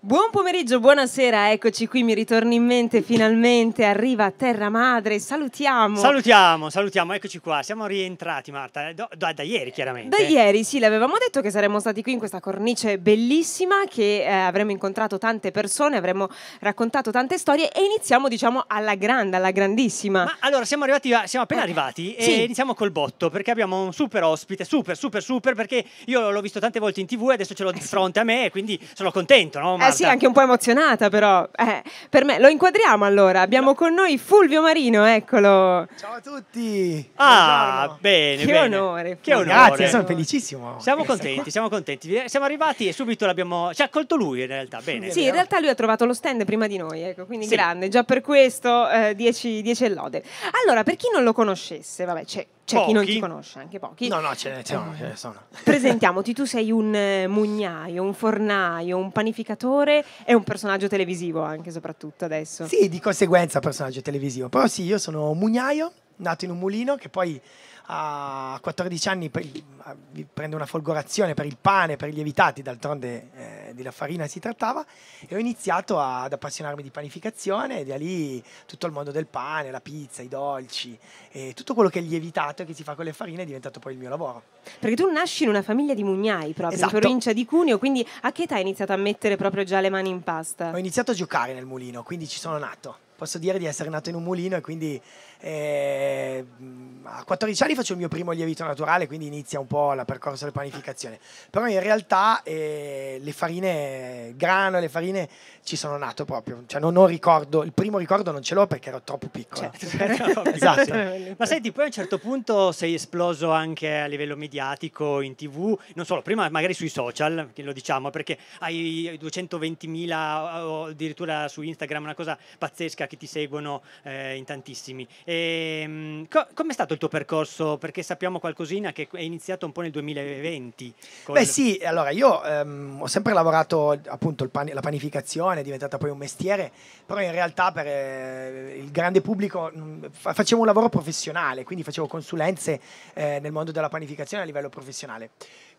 Buon pomeriggio, buonasera, eccoci qui, mi ritorno in mente finalmente, arriva Terra Madre, salutiamo. Salutiamo, salutiamo, eccoci qua, siamo rientrati Marta, eh, da, da, da ieri chiaramente. Da ieri, sì, l'avevamo detto che saremmo stati qui in questa cornice bellissima, che eh, avremmo incontrato tante persone, avremmo raccontato tante storie e iniziamo diciamo alla grande, alla grandissima. Ma allora siamo arrivati, siamo appena eh. arrivati e sì. iniziamo col botto perché abbiamo un super ospite, super, super, super, perché io l'ho visto tante volte in tv e adesso ce l'ho di eh fronte a me e quindi sono contento, no? Eh sì, anche un po' emozionata però. Eh, per me, lo inquadriamo allora. Abbiamo con noi Fulvio Marino, eccolo. Ciao a tutti. Ah, bene, che bene. onore. Che onore. Grazie, sono felicissimo. Siamo contenti, siamo contenti. Eh, siamo arrivati e subito l'abbiamo ci ha accolto lui in realtà, bene. Sì, in realtà lui ha trovato lo stand prima di noi, ecco, quindi sì. grande, già per questo 10 eh, lode. Allora, per chi non lo conoscesse, vabbè, c'è c'è pochi. chi non ti conosce, anche pochi. No, no, ce ne, eh. ce ne sono. Presentiamoti, tu sei un eh, mugnaio, un fornaio, un panificatore e un personaggio televisivo anche soprattutto adesso. Sì, di conseguenza personaggio televisivo. Però sì, io sono un mugnaio, nato in un mulino che poi a 14 anni prende una folgorazione per il pane, per i lievitati, d'altronde eh, della farina si trattava, e ho iniziato ad appassionarmi di panificazione e da lì tutto il mondo del pane, la pizza, i dolci e tutto quello che è lievitato e che si fa con le farine è diventato poi il mio lavoro. Perché tu nasci in una famiglia di mugnai proprio, esatto. in provincia di Cuneo, quindi a che età hai iniziato a mettere proprio già le mani in pasta? Ho iniziato a giocare nel mulino, quindi ci sono nato. Posso dire di essere nato in un mulino e quindi eh, mm, a 14 anni faccio il mio primo lievito naturale, quindi inizia un po' la percorso della panificazione. Però in realtà eh, le farine grano, le farine ci sono nato proprio. Cioè, non ho ricordo, il primo ricordo non ce l'ho perché ero troppo piccolo. Certo. certo esatto. Ma senti, poi a un certo punto sei esploso anche a livello mediatico, in tv, non solo, prima magari sui social, lo diciamo, perché hai 220.000 o addirittura su Instagram, una cosa pazzesca che ti seguono eh, in tantissimi. Ehm, co- com'è stato il tuo percorso? Perché sappiamo qualcosina che è iniziato un po' nel 2020. Col... Beh sì, allora io ehm, ho sempre lavorato appunto pan- la panificazione, è diventata poi un mestiere, però in realtà per eh, il grande pubblico mh, mm, facevo un lavoro professionale, quindi facevo consulenze eh, nel mondo della panificazione a livello professionale.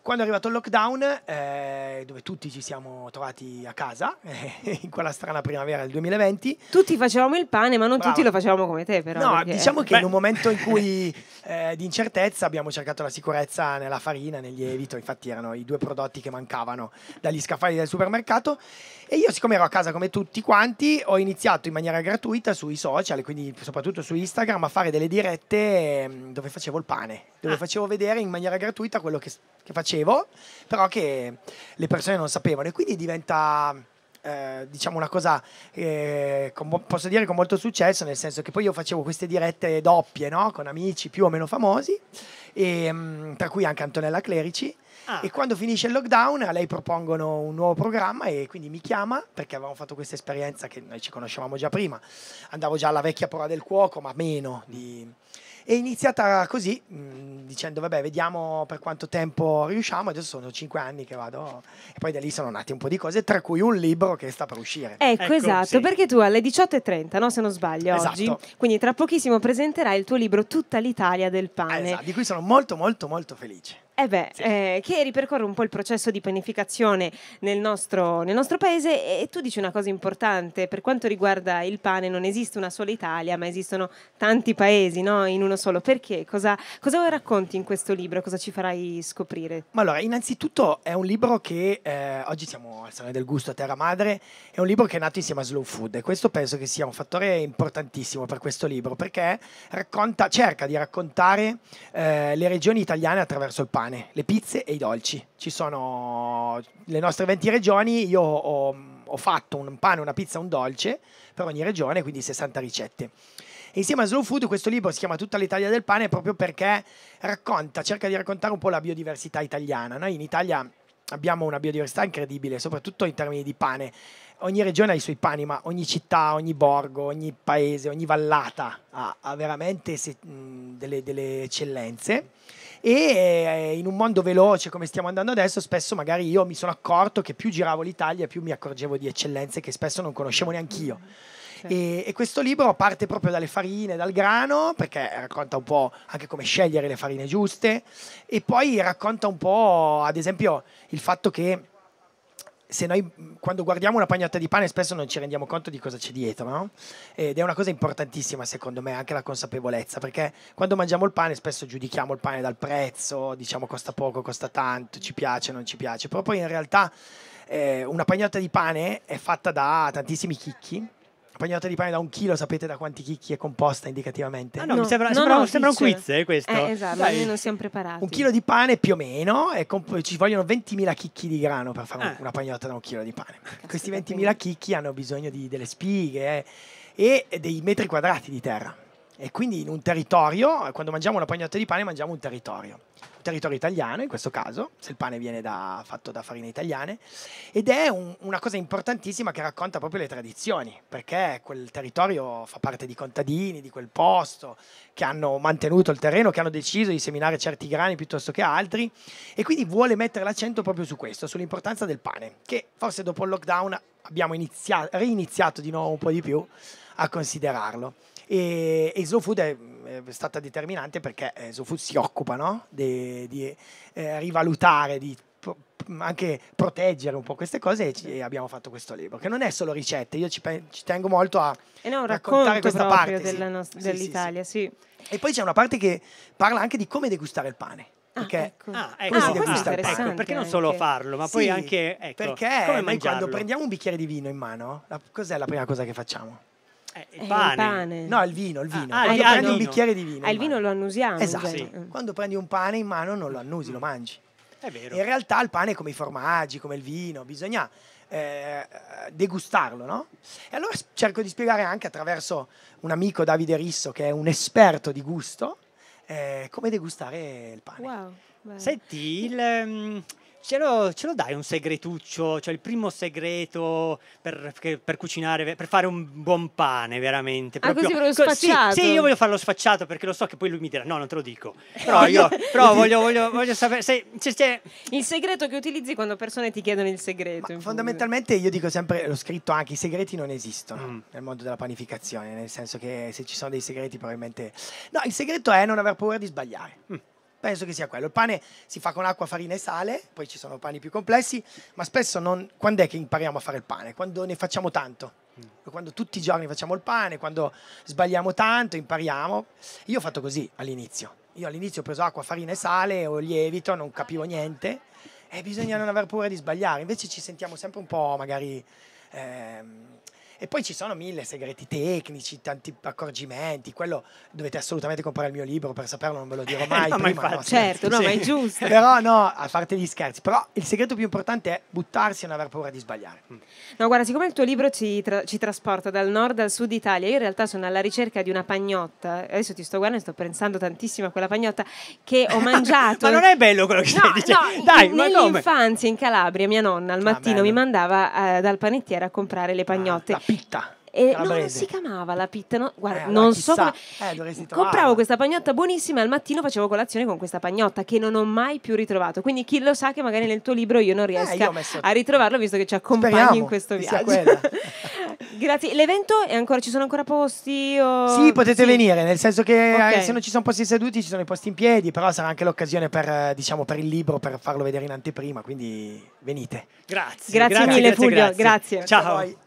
Quando è arrivato il lockdown, eh, dove tutti ci siamo trovati a casa, eh, in quella strana primavera del 2020. Tutti facevamo il pane, ma non Brava. tutti lo facevamo come te, però. No, perché... diciamo che Beh. in un momento in cui eh, di incertezza abbiamo cercato la sicurezza nella farina, nel lievito, infatti erano i due prodotti che mancavano dagli scaffali del supermercato. E io, siccome ero a casa come tutti quanti, ho iniziato in maniera gratuita sui social, quindi soprattutto su Instagram, a fare delle dirette ehm, dove facevo il pane, dove ah. facevo vedere in maniera gratuita quello che, che facevo conoscevo, però che le persone non sapevano e quindi diventa eh, diciamo una cosa eh, con, posso dire con molto successo nel senso che poi io facevo queste dirette doppie no? con amici più o meno famosi e, mh, mm, tra cui anche Antonella Clerici Ah. E quando finisce il lockdown a lei propongono un nuovo programma e quindi mi chiama perché avevamo fatto questa esperienza che noi ci conoscevamo già prima. Andavo già alla vecchia prova del cuoco, ma meno di... È iniziata così, mm, dicendo vabbè, vediamo per quanto tempo riusciamo. Adesso sono cinque anni che vado e poi da lì sono nati un po' di cose, tra cui un libro che sta per uscire. Ecco, ecco esatto, sì. perché tu alle 18.30, no, se non sbaglio, esatto. oggi, quindi tra pochissimo presenterai il tuo libro Tutta l'Italia del pane. Ah, esatto, di cui sono molto molto molto felice. Eh beh, sì. eh, che ripercorre un po' il processo di panificazione nel nostro, nel nostro paese e tu dici una cosa importante, per quanto riguarda il pane non esiste una sola Italia, ma esistono tanti paesi no? in uno solo. Perché? Cosa, cosa racconti in questo libro? Cosa ci farai scoprire? Ma allora, innanzitutto è un libro che, eh, oggi siamo al Salone del Gusto a Terra Madre, è un libro che è nato insieme a Slow Food e questo penso che sia un fattore importantissimo per questo libro perché racconta, cerca di raccontare eh, le regioni italiane attraverso il pane pane, le pizze e i dolci. Ci sono le nostre 20 regioni, io ho, ho fatto un pane, una pizza, un dolce per ogni regione, quindi 60 ricette. E insieme a Slow Food questo libro si chiama Tutta l'Italia del pane proprio perché racconta, cerca di raccontare un po' la biodiversità italiana. Noi in Italia abbiamo una biodiversità incredibile, soprattutto in termini di pane. Ogni regione ha i suoi pani, ma ogni città, ogni borgo, ogni paese, ogni vallata ha, ha veramente se, mh, delle, delle eccellenze e eh, in un mondo veloce come stiamo andando adesso spesso magari io mi sono accorto che più giravo l'Italia più mi accorgevo di eccellenze che spesso non conoscevo neanch'io. Mm, e, e, questo libro parte proprio dalle farine, dal grano, perché racconta un po' anche come scegliere le farine giuste e poi racconta un po', ad esempio, il fatto che se noi quando guardiamo una pagnotta di pane spesso non ci rendiamo conto di cosa c'è dietro, no? Ed è una cosa importantissima secondo me, anche la consapevolezza, perché quando mangiamo il pane spesso giudichiamo il pane dal prezzo, diciamo costa poco, costa tanto, ci piace, non ci piace, però poi in realtà eh, una pagnotta di pane è fatta da tantissimi chicchi pagnotta di pane da un chilo, sapete da quanti chicchi è composta indicativamente? Ah, no, no. mi sembra, no, sembra, no, sembra un quiz eh, questo. Eh, esatto, Dai. noi non siamo preparati. Un chilo di pane più o meno, comp- ci vogliono 20.000 chicchi di grano per fare ah. una pagnotta da un chilo di pane. Caspita, Questi 20.000 chicchi hanno bisogno di, delle spighe eh, e dei metri quadrati di terra. E quindi in un territorio, quando mangiamo una pagnotta di pane, mangiamo un territorio. Un territorio italiano, in questo caso, se il pane viene da, fatto da farine italiane. Ed è un, una cosa importantissima che racconta proprio le tradizioni, perché quel territorio fa parte di contadini, di quel posto, che hanno mantenuto il terreno, che hanno deciso di seminare certi grani piuttosto che altri. E quindi vuole mettere l'accento proprio su questo, sull'importanza del pane, che forse dopo il lockdown abbiamo iniziato, reiniziato di nuovo un po' di più a considerarlo. E, e Zofood è, eh, è, stata determinante perché Zofood eh, si occupa no? di, di eh, rivalutare, di anche proteggere un po' queste cose e, ci, e, abbiamo fatto questo libro che non è solo ricette io ci, ci tengo molto a eh no, raccontare questa parte della sì. dell'Italia sì, sì. e poi c'è una parte che parla anche di come degustare il pane ah, perché, ah, ecco. Ah, ecco. Ah, ecco, perché non solo anche. farlo, ma poi anche ecco, perché noi quando prendiamo un bicchiere di vino in mano, la, cos'è la prima cosa che facciamo? Eh, eh, il, pane. il pane. No, il vino, il vino. Ah, ah, quando prendi un bicchiere di vino. Ah, il vino lo annusiamo. Esatto. Cioè, sì. Eh. Quando prendi un pane in mano non lo annusi, lo mangi. È vero. In realtà il pane è come i formaggi, come il vino, bisogna eh, degustarlo, no? E allora cerco di spiegare anche attraverso un amico Davide Risso che è un esperto di gusto eh, come degustare il pane. Wow. Beh. Senti, il, ehm, ce lo, ce lo dai un segretuccio, cioè il primo segreto per, per cucinare, per fare un buon pane veramente. Ah, proprio. così proprio sfacciato? Sì, sì, io voglio farlo sfacciato perché lo so che poi lui mi dirà, no, non te lo dico. Però io però voglio, voglio, voglio sapere se, se, se, Il segreto che utilizzi quando persone ti chiedono il segreto. fondamentalmente io dico sempre, l'ho scritto anche, i segreti non esistono mm. nel mondo della panificazione, nel senso che se ci sono dei segreti probabilmente... No, il segreto è non aver paura di sbagliare. Mm. Penso che sia quello. Il pane si fa con acqua, farina e sale, poi ci sono pani più complessi, ma spesso non... Quando è che impariamo a fare il pane? Quando ne facciamo tanto. Mm. Quando tutti i giorni facciamo il pane, quando sbagliamo tanto, impariamo. Io ho fatto così all'inizio. Io all'inizio ho preso acqua, farina e sale, o lievito, non capivo niente. E bisogna non aver paura di sbagliare. Invece ci sentiamo sempre un po' magari... Ehm, e poi ci sono mille segreti tecnici, tanti accorgimenti, quello dovete assolutamente comprare il mio libro per saperlo, non ve lo dirò mai. no, prima, ma no, certo, no, sì. ma è giusto. però no, a parte gli scherzi, però il segreto più importante è buttarsi e non aver paura di sbagliare. Mm. No, guarda, siccome il tuo libro ci, tra- ci trasporta dal nord al sud Italia, io in realtà sono alla ricerca di una pagnotta, adesso ti sto guardando e sto pensando tantissimo a quella pagnotta che ho mangiato. ma non è bello quello che no, stai dicendo? No, Dai, in, nell'infanzia in Calabria mia nonna al ah, mattino ah, mi mandava eh, dal panettiere a comprare le ah, pagnotte. Ah, pitta. E eh, non si chiamava la pitta, no? guarda, eh, non so come... eh, Compravo questa pagnotta buonissima e al mattino facevo colazione con questa pagnotta che non ho mai più ritrovato. Quindi chi lo sa che magari nel tuo libro io non riesco eh, messo... a ritrovarlo visto che ci accompagni Speriamo, in questo viaggio. Grazie. L'evento è ancora ci sono ancora posti o... Sì, potete sì. venire, nel senso che eh, okay. se non ci sono posti seduti ci sono i posti in piedi, però sarà anche l'occasione per, eh, diciamo, per il libro per farlo vedere in anteprima, quindi venite. Grazie. Grazie, grazie mille grazie, Fulvio, grazie. grazie. Ciao.